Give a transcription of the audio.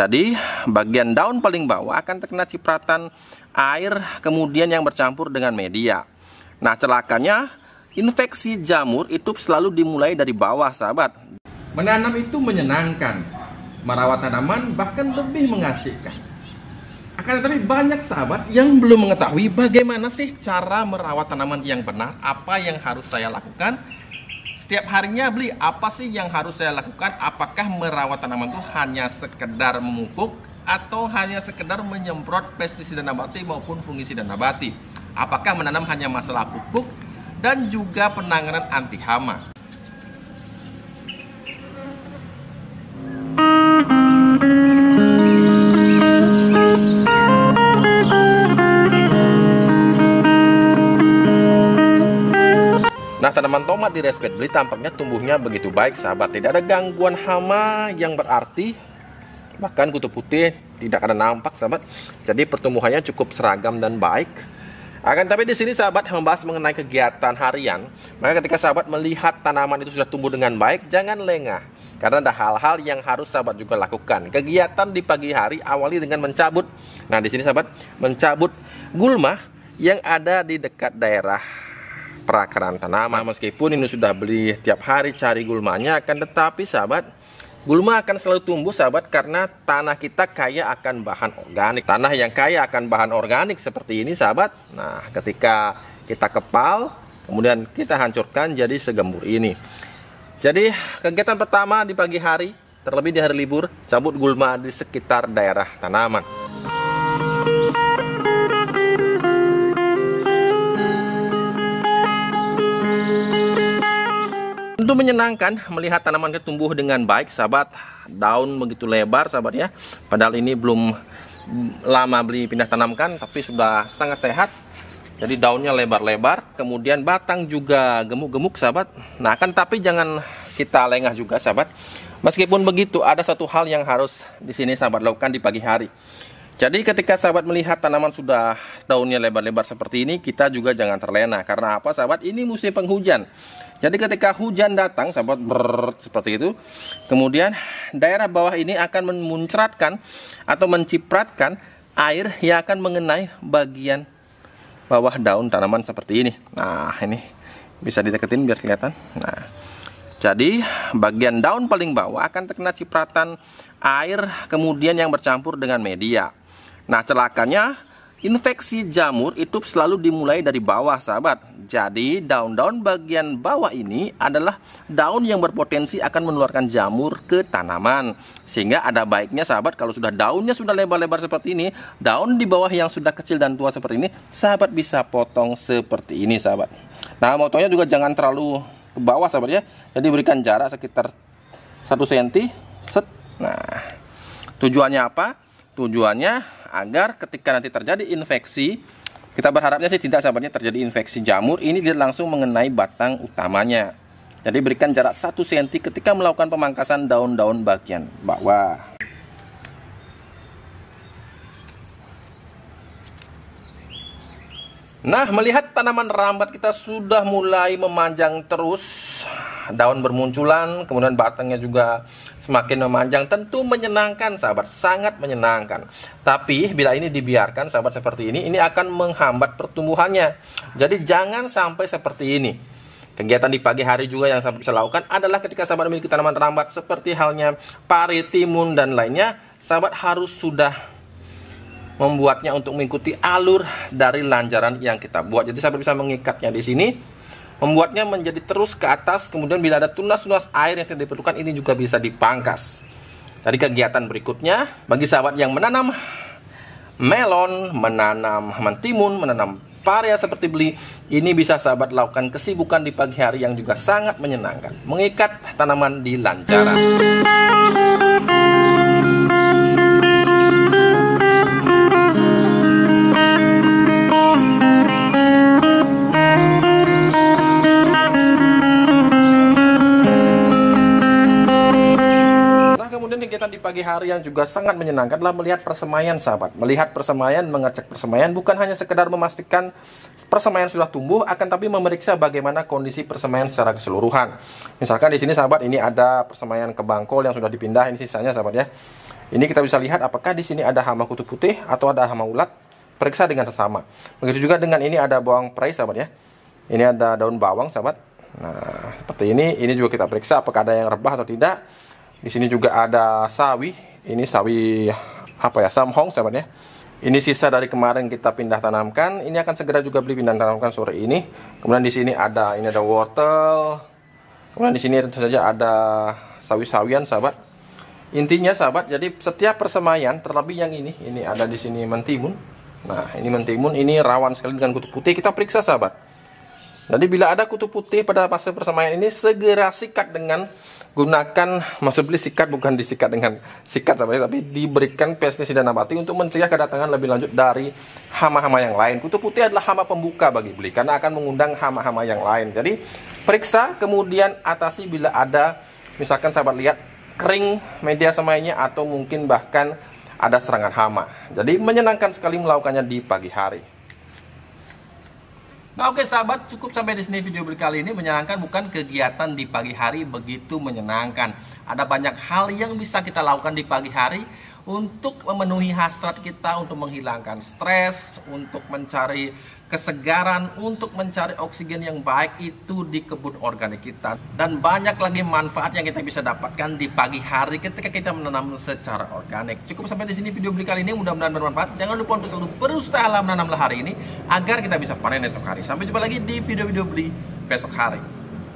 Jadi bagian daun paling bawah akan terkena cipratan air kemudian yang bercampur dengan media. Nah celakanya infeksi jamur itu selalu dimulai dari bawah sahabat. Menanam itu menyenangkan, merawat tanaman bahkan lebih mengasihkan. Akan tetapi banyak sahabat yang belum mengetahui bagaimana sih cara merawat tanaman yang benar, apa yang harus saya lakukan, setiap harinya beli, apa sih yang harus saya lakukan? Apakah merawat tanaman itu hanya sekedar memupuk atau hanya sekedar menyemprot pestisida nabati maupun fungisida nabati? Apakah menanam hanya masalah pupuk dan juga penanganan anti hama? Nah, tanaman tomat di raised Beli tampaknya tumbuhnya begitu baik, sahabat. Tidak ada gangguan hama yang berarti, bahkan kutu putih tidak ada nampak, sahabat. Jadi pertumbuhannya cukup seragam dan baik. Akan tapi di sini sahabat membahas mengenai kegiatan harian, maka ketika sahabat melihat tanaman itu sudah tumbuh dengan baik, jangan lengah. Karena ada hal-hal yang harus sahabat juga lakukan. Kegiatan di pagi hari awali dengan mencabut. Nah, di sini sahabat mencabut gulma yang ada di dekat daerah perakaran tanaman. Nah, meskipun ini sudah beli tiap hari cari gulmanya, akan tetapi sahabat, Gulma akan selalu tumbuh sahabat karena tanah kita kaya akan bahan organik. Tanah yang kaya akan bahan organik seperti ini sahabat. Nah, ketika kita kepal, kemudian kita hancurkan jadi segembur ini. Jadi, kegiatan pertama di pagi hari, terlebih di hari libur, cabut gulma di sekitar daerah tanaman. Tentu menyenangkan melihat tanaman tumbuh dengan baik, sahabat. Daun begitu lebar, sahabat ya. Padahal ini belum lama beli pindah tanamkan, tapi sudah sangat sehat. Jadi daunnya lebar-lebar, kemudian batang juga gemuk-gemuk, sahabat. Nah, kan tapi jangan kita lengah juga, sahabat. Meskipun begitu, ada satu hal yang harus di sini sahabat lakukan di pagi hari. Jadi ketika sahabat melihat tanaman sudah daunnya lebar-lebar seperti ini, kita juga jangan terlena. Karena apa sahabat? Ini musim penghujan. Jadi ketika hujan datang, sahabat ber seperti itu, kemudian daerah bawah ini akan memuncratkan atau mencipratkan air yang akan mengenai bagian bawah daun tanaman seperti ini. Nah, ini bisa dideketin biar kelihatan. Nah, jadi bagian daun paling bawah akan terkena cipratan air kemudian yang bercampur dengan media. Nah, celakanya infeksi jamur itu selalu dimulai dari bawah, sahabat. Jadi, daun-daun bagian bawah ini adalah daun yang berpotensi akan menularkan jamur ke tanaman. Sehingga ada baiknya, sahabat, kalau sudah daunnya sudah lebar-lebar seperti ini, daun di bawah yang sudah kecil dan tua seperti ini, sahabat bisa potong seperti ini, sahabat. Nah, motonya juga jangan terlalu ke bawah, sahabat ya. Jadi, berikan jarak sekitar 1 cm. Set. Nah, tujuannya apa? tujuannya agar ketika nanti terjadi infeksi, kita berharapnya sih tidak sahabatnya terjadi infeksi jamur, ini dia langsung mengenai batang utamanya. Jadi berikan jarak 1 cm ketika melakukan pemangkasan daun-daun bagian bawah. Nah, melihat tanaman rambat kita sudah mulai memanjang terus, daun bermunculan, kemudian batangnya juga semakin memanjang tentu menyenangkan sahabat, sangat menyenangkan. Tapi bila ini dibiarkan sahabat seperti ini, ini akan menghambat pertumbuhannya. Jadi jangan sampai seperti ini. Kegiatan di pagi hari juga yang sahabat bisa lakukan adalah ketika sahabat memiliki tanaman rambat seperti halnya pari, timun, dan lainnya, sahabat harus sudah membuatnya untuk mengikuti alur dari lanjaran yang kita buat. Jadi sahabat bisa mengikatnya di sini membuatnya menjadi terus ke atas kemudian bila ada tunas-tunas air yang tidak diperlukan ini juga bisa dipangkas dari kegiatan berikutnya bagi sahabat yang menanam melon, menanam mentimun, menanam paria seperti beli ini bisa sahabat lakukan kesibukan di pagi hari yang juga sangat menyenangkan mengikat tanaman di lancaran pagi hari yang juga sangat menyenangkan adalah melihat persemaian sahabat. Melihat persemaian, mengecek persemaian bukan hanya sekedar memastikan persemaian sudah tumbuh, akan tapi memeriksa bagaimana kondisi persemaian secara keseluruhan. Misalkan di sini sahabat ini ada persemaian kebangkol yang sudah dipindah, ini sisanya sahabat ya. Ini kita bisa lihat apakah di sini ada hama kutu putih atau ada hama ulat. Periksa dengan sesama. Begitu juga dengan ini ada bawang perai sahabat ya. Ini ada daun bawang sahabat. Nah, seperti ini, ini juga kita periksa apakah ada yang rebah atau tidak. Di sini juga ada sawi. Ini sawi apa ya? Samhong sahabatnya. Ini sisa dari kemarin kita pindah tanamkan. Ini akan segera juga beli pindah tanamkan sore ini. Kemudian di sini ada ini ada wortel. Kemudian di sini tentu saja ada sawi-sawian sahabat. Intinya sahabat, jadi setiap persemaian terlebih yang ini, ini ada di sini mentimun. Nah, ini mentimun ini rawan sekali dengan kutu putih. Kita periksa sahabat. Jadi bila ada kutu putih pada fase persemaian ini segera sikat dengan gunakan maksud beli sikat bukan disikat dengan sikat sebenarnya tapi diberikan pestisida nabati untuk mencegah kedatangan lebih lanjut dari hama-hama yang lain. Kutu putih adalah hama pembuka bagi beli karena akan mengundang hama-hama yang lain. Jadi periksa kemudian atasi bila ada misalkan sahabat lihat kering media semainya atau mungkin bahkan ada serangan hama. Jadi menyenangkan sekali melakukannya di pagi hari. Nah oke sahabat cukup sampai di sini video berkali ini menyenangkan bukan kegiatan di pagi hari begitu menyenangkan. Ada banyak hal yang bisa kita lakukan di pagi hari untuk memenuhi hasrat kita untuk menghilangkan stres, untuk mencari kesegaran untuk mencari oksigen yang baik itu di kebun organik kita dan banyak lagi manfaat yang kita bisa dapatkan di pagi hari ketika kita menanam secara organik cukup sampai di sini video beli kali ini mudah-mudahan bermanfaat jangan lupa untuk selalu berusaha menanam hari ini agar kita bisa panen esok hari sampai jumpa lagi di video-video beli besok hari